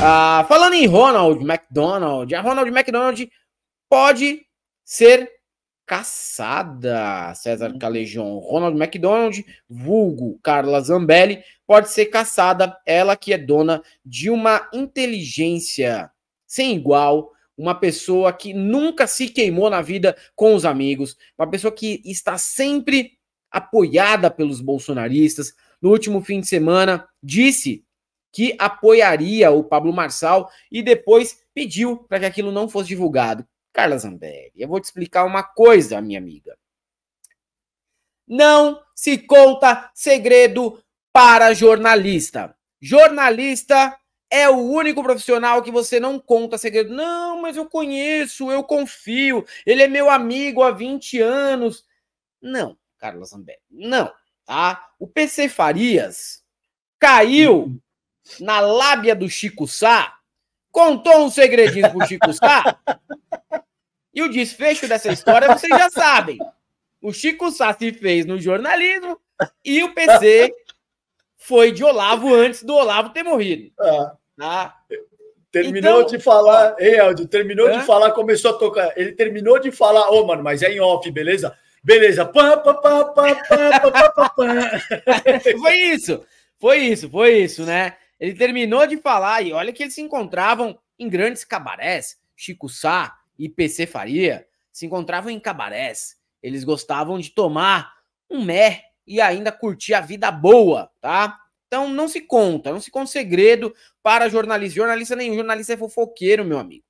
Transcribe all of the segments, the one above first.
Ah, falando em Ronald McDonald, a Ronald McDonald pode ser caçada. César uhum. Calejon, Ronald McDonald, vulgo Carla Zambelli, pode ser caçada. Ela que é dona de uma inteligência sem igual, uma pessoa que nunca se queimou na vida com os amigos, uma pessoa que está sempre apoiada pelos bolsonaristas. No último fim de semana, disse que apoiaria o Pablo Marçal e depois pediu para que aquilo não fosse divulgado. Carla Zambelli, eu vou te explicar uma coisa, minha amiga. Não se conta segredo para jornalista. Jornalista é o único profissional que você não conta segredo. Não, mas eu conheço, eu confio, ele é meu amigo há 20 anos. Não, Carla Zambelli, não, tá? O PC Farias caiu hum na lábia do Chico Sá, contou um segredinho pro Chico Sá. e o desfecho dessa história vocês já sabem. O Chico Sá se fez no jornalismo e o PC foi de Olavo antes do Olavo ter morrido. Ah. Tá? Terminou então, de falar, ei, Aldo, terminou de falar, começou a tocar. Ele terminou de falar, ô, oh, mano, mas é em off, beleza? Beleza. Pá, pá, pá, pá, pá, pá, pá, pá. foi isso, foi isso, foi isso, né? Ele terminou de falar e olha que eles se encontravam em grandes cabarés, Chico Sá e PC Faria, se encontravam em cabarés. Eles gostavam de tomar um mé e ainda curtir a vida boa, tá? Então não se conta, não se conta segredo para jornalista. Jornalista nenhum, jornalista é fofoqueiro, meu amigo.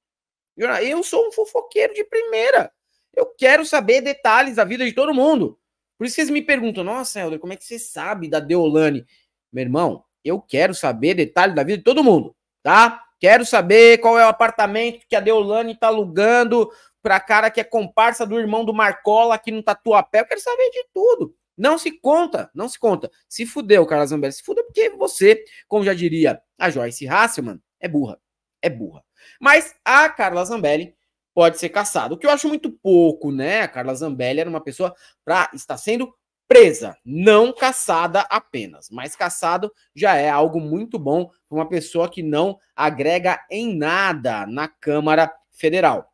Eu sou um fofoqueiro de primeira. Eu quero saber detalhes da vida de todo mundo. Por isso que eles me perguntam, nossa, Helder, como é que você sabe da Deolane? Meu irmão, eu quero saber detalhe da vida de todo mundo, tá? Quero saber qual é o apartamento que a Deolane tá alugando pra cara que é comparsa do irmão do Marcola aqui no Tatuapé. Eu quero saber de tudo. Não se conta, não se conta. Se fudeu, cara Zambelli, se fudeu porque você, como já diria a Joyce Hasselman, é burra. É burra. Mas a Carla Zambelli pode ser caçada. O que eu acho muito pouco, né? A Carla Zambelli era uma pessoa para estar sendo presa, não caçada apenas. Mas caçado já é algo muito bom para uma pessoa que não agrega em nada na Câmara Federal.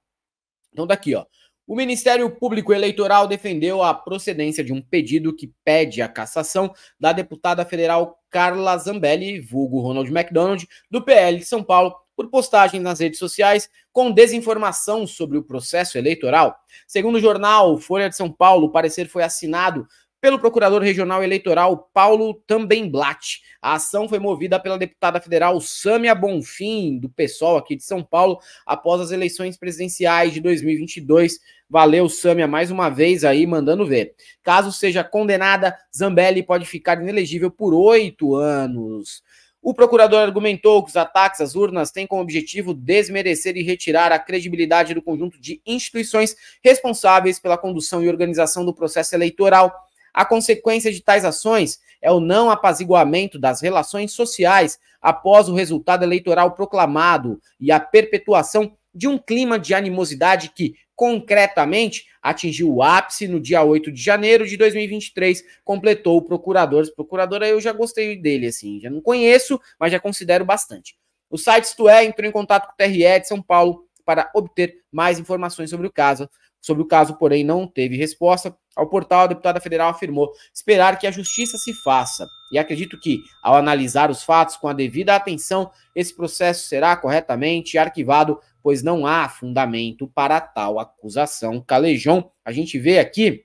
Então, daqui, tá ó. O Ministério Público Eleitoral defendeu a procedência de um pedido que pede a cassação da deputada federal Carla Zambelli, vulgo Ronald McDonald, do PL de São Paulo, por postagem nas redes sociais com desinformação sobre o processo eleitoral. Segundo o jornal Folha de São Paulo, o parecer foi assinado pelo procurador regional eleitoral Paulo Tambemblat. A ação foi movida pela deputada federal Sâmia Bonfim, do PSOL aqui de São Paulo, após as eleições presidenciais de 2022. Valeu, Sâmia, mais uma vez aí, mandando ver. Caso seja condenada, Zambelli pode ficar inelegível por oito anos. O procurador argumentou que os ataques às urnas têm como objetivo desmerecer e retirar a credibilidade do conjunto de instituições responsáveis pela condução e organização do processo eleitoral a consequência de tais ações é o não apaziguamento das relações sociais após o resultado eleitoral proclamado e a perpetuação de um clima de animosidade que, concretamente, atingiu o ápice no dia 8 de janeiro de 2023, completou o procurador. Esse procurador eu já gostei dele, assim, já não conheço, mas já considero bastante. O site Isto é entrou em contato com o TRE de São Paulo para obter mais informações sobre o caso. Sobre o caso, porém, não teve resposta. Ao portal, a deputada federal afirmou esperar que a justiça se faça. E acredito que, ao analisar os fatos com a devida atenção, esse processo será corretamente arquivado, pois não há fundamento para tal acusação. Calejão, a gente vê aqui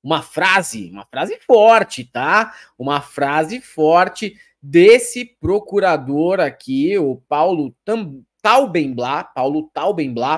uma frase, uma frase forte, tá? Uma frase forte desse procurador aqui, o Paulo Tam Paulo Taubenblá,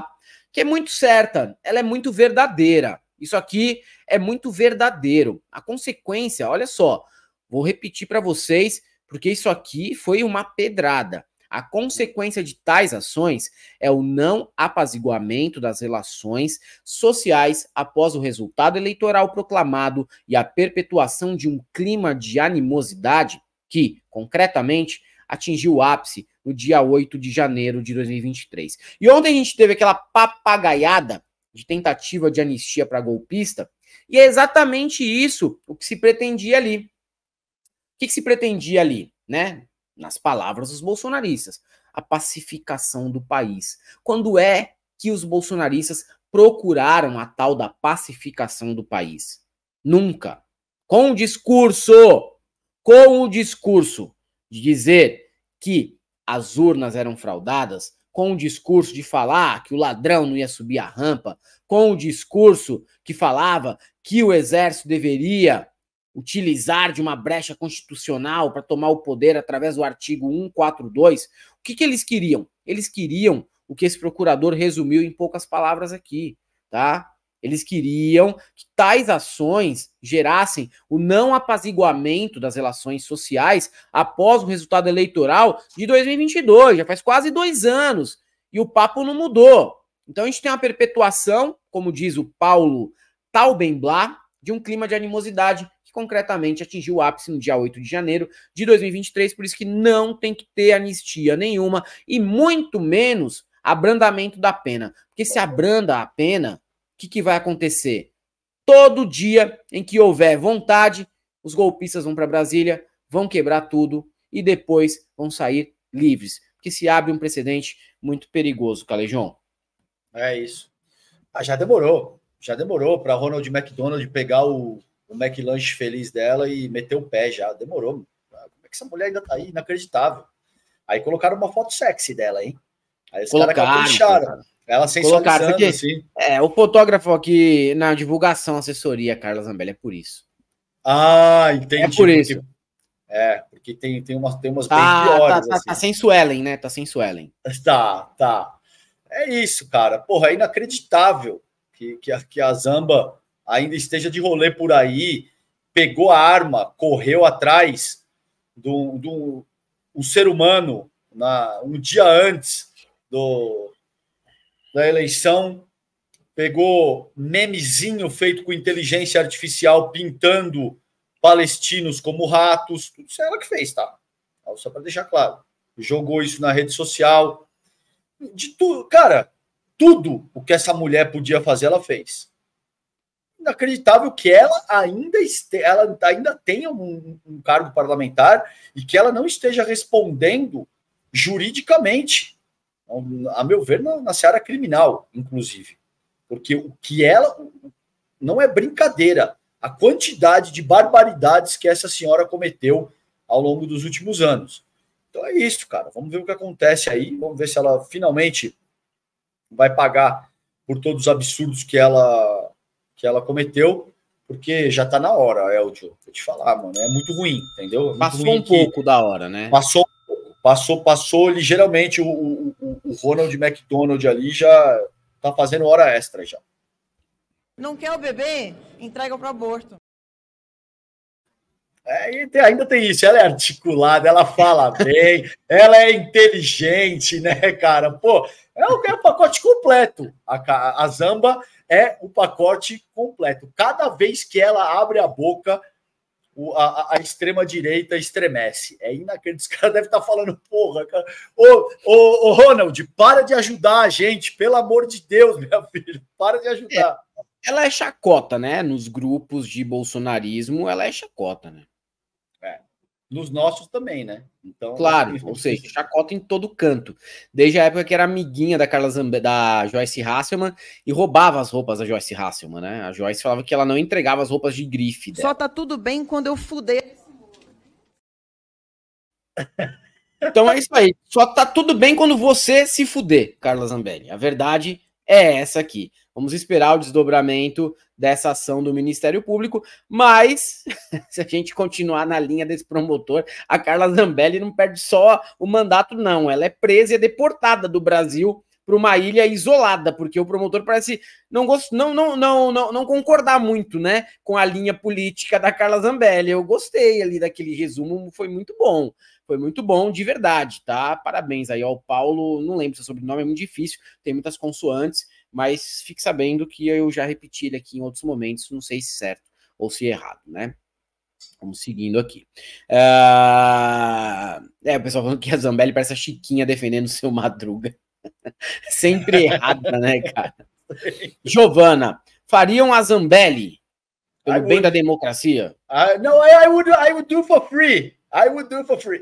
que é muito certa, ela é muito verdadeira. Isso aqui é muito verdadeiro. A consequência, olha só, vou repetir para vocês, porque isso aqui foi uma pedrada. A consequência de tais ações é o não apaziguamento das relações sociais após o resultado eleitoral proclamado e a perpetuação de um clima de animosidade que, concretamente, atingiu o ápice no dia 8 de janeiro de 2023. E ontem a gente teve aquela papagaiada de tentativa de anistia para golpista, e é exatamente isso o que se pretendia ali. O que, que se pretendia ali, né? Nas palavras dos bolsonaristas, a pacificação do país. Quando é que os bolsonaristas procuraram a tal da pacificação do país? Nunca. Com o discurso, com o discurso de dizer que as urnas eram fraudadas, com o discurso de falar que o ladrão não ia subir a rampa, com o discurso que falava que o exército deveria utilizar de uma brecha constitucional para tomar o poder através do artigo 142. O que, que eles queriam? Eles queriam o que esse procurador resumiu em poucas palavras aqui, tá? Eles queriam que tais ações gerassem o não apaziguamento das relações sociais após o resultado eleitoral de 2022, já faz quase dois anos, e o papo não mudou. Então a gente tem uma perpetuação, como diz o Paulo Taubenblá, de um clima de animosidade que concretamente atingiu o ápice no dia 8 de janeiro de 2023, por isso que não tem que ter anistia nenhuma e muito menos abrandamento da pena. Porque se abranda a pena, que, que vai acontecer? Todo dia em que houver vontade, os golpistas vão para Brasília, vão quebrar tudo e depois vão sair livres. Porque se abre um precedente muito perigoso, Calejão. É isso. Ah, já demorou. Já demorou para Ronald McDonald pegar o, o McLanche feliz dela e meter o pé já. Demorou. Como é que essa mulher ainda tá aí? Inacreditável. Aí colocaram uma foto sexy dela, hein? Aí os caras capricharam. Colocaram. Ela sensualizando, Colocaram, assim. É, o fotógrafo aqui na divulgação, assessoria, Carla Zambelli, é por isso. Ah, é entendi. É por isso. é, porque tem, tem, umas, tem umas tá, bem tá, piores. Tá, tá assim. tá, sem Suelen, né? Tá sem Suelen. Tá, tá. É isso, cara. Porra, é inacreditável que, que, a, que a Zamba ainda esteja de rolê por aí, pegou a arma, correu atrás do do um ser humano na, um dia antes do, da eleição, pegou memezinho feito com inteligência artificial pintando palestinos como ratos. Tudo isso é ela que fez, tá? Só para deixar claro. Jogou isso na rede social. De tudo, cara, tudo o que essa mulher podia fazer, ela fez. Inacreditável que ela ainda, este, ela ainda tenha um, um cargo parlamentar e que ela não esteja respondendo juridicamente a meu ver, na, na seara criminal, inclusive. Porque o que ela. Não é brincadeira a quantidade de barbaridades que essa senhora cometeu ao longo dos últimos anos. Então é isso, cara. Vamos ver o que acontece aí. Vamos ver se ela finalmente vai pagar por todos os absurdos que ela que ela cometeu, porque já tá na hora, Elcio Vou te falar, mano. É muito ruim, entendeu? É muito Passou ruim um pouco da hora, né? Passou passou, passou ligeiramente o, o, o Ronald McDonald ali já tá fazendo hora extra já. Não quer o bebê? Entrega para aborto. É, ainda tem isso, ela é articulada, ela fala bem, ela é inteligente, né, cara? Pô, é o, é o pacote completo. A, a Zamba é o pacote completo. Cada vez que ela abre a boca, o, a, a extrema-direita estremece. É inacreditável. Os caras devem estar tá falando, porra, cara. Ô, ô, ô, Ronald, para de ajudar a gente, pelo amor de Deus, meu filho, para de ajudar. É, ela é chacota, né? Nos grupos de bolsonarismo, ela é chacota, né? nos nossos também, né? Então, claro, ou seja, chacota em todo canto. Desde a época que era amiguinha da Carla Zambelli, da Joyce Hasselman e roubava as roupas da Joyce Hasselman, né? A Joyce falava que ela não entregava as roupas de grife. Dela. Só tá tudo bem quando eu fuder. Então é isso aí. Só tá tudo bem quando você se fuder, Carla Zambelli. A verdade é essa aqui. Vamos esperar o desdobramento dessa ação do Ministério Público, mas se a gente continuar na linha desse promotor, a Carla Zambelli não perde só o mandato, não. Ela é presa e é deportada do Brasil para uma ilha isolada, porque o promotor parece não, gost... não, não, não, não, não concordar muito né, com a linha política da Carla Zambelli. Eu gostei ali daquele resumo, foi muito bom. Foi muito bom, de verdade, tá? Parabéns aí ao Paulo. Não lembro seu sobrenome, é muito difícil, tem muitas consoantes, mas fique sabendo que eu já repeti ele aqui em outros momentos, não sei se certo ou se errado, né? Vamos seguindo aqui. Uh... É, o pessoal falando que a Zambelli parece a Chiquinha defendendo o seu Madruga. Sempre errada, né, cara? Giovana, fariam a Zambelli pelo I bem would... da democracia? Uh, não I, I, would, I would do for free. I would do for free.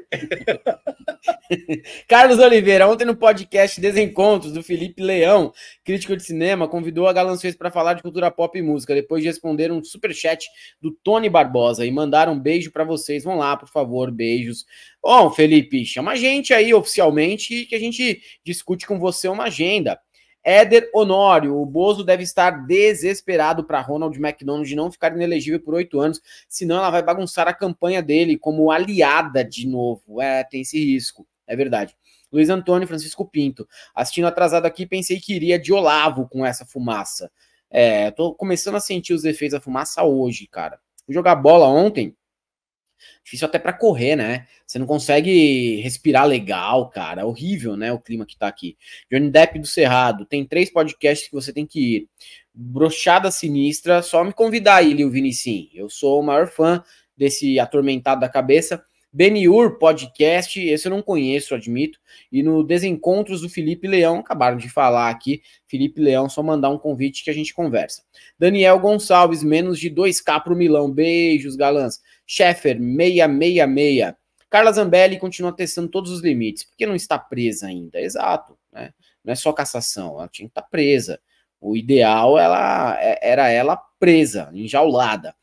Carlos Oliveira, ontem no podcast Desencontros do Felipe Leão, crítico de cinema, convidou a Galanções para falar de cultura pop e música, depois de responder um super chat do Tony Barbosa e mandar um beijo para vocês. Vão lá, por favor, beijos. Bom, Felipe, chama a gente aí oficialmente que a gente discute com você uma agenda. Éder Honório, o Bozo deve estar desesperado para Ronald McDonald não ficar inelegível por oito anos, senão ela vai bagunçar a campanha dele como aliada de novo. É, tem esse risco, é verdade. Luiz Antônio Francisco Pinto, assistindo atrasado aqui, pensei que iria de Olavo com essa fumaça. É, tô começando a sentir os efeitos da fumaça hoje, cara. jogar bola ontem, Difícil até para correr, né? Você não consegue respirar legal, cara. É horrível, né? O clima que tá aqui. Johnny Depp do Cerrado. Tem três podcasts que você tem que ir. Brochada Sinistra. Só me convidar aí, Lil Vinicius. Eu sou o maior fã desse atormentado da cabeça. Beniur Podcast, esse eu não conheço, admito, e no Desencontros do Felipe Leão, acabaram de falar aqui, Felipe Leão, só mandar um convite que a gente conversa. Daniel Gonçalves, menos de 2K pro Milão, beijos, galãs. Sheffer, 666. Carla Zambelli continua testando todos os limites, porque não está presa ainda, exato, né? Não é só cassação, ela tinha que estar tá presa. O ideal ela, é, era ela presa, enjaulada.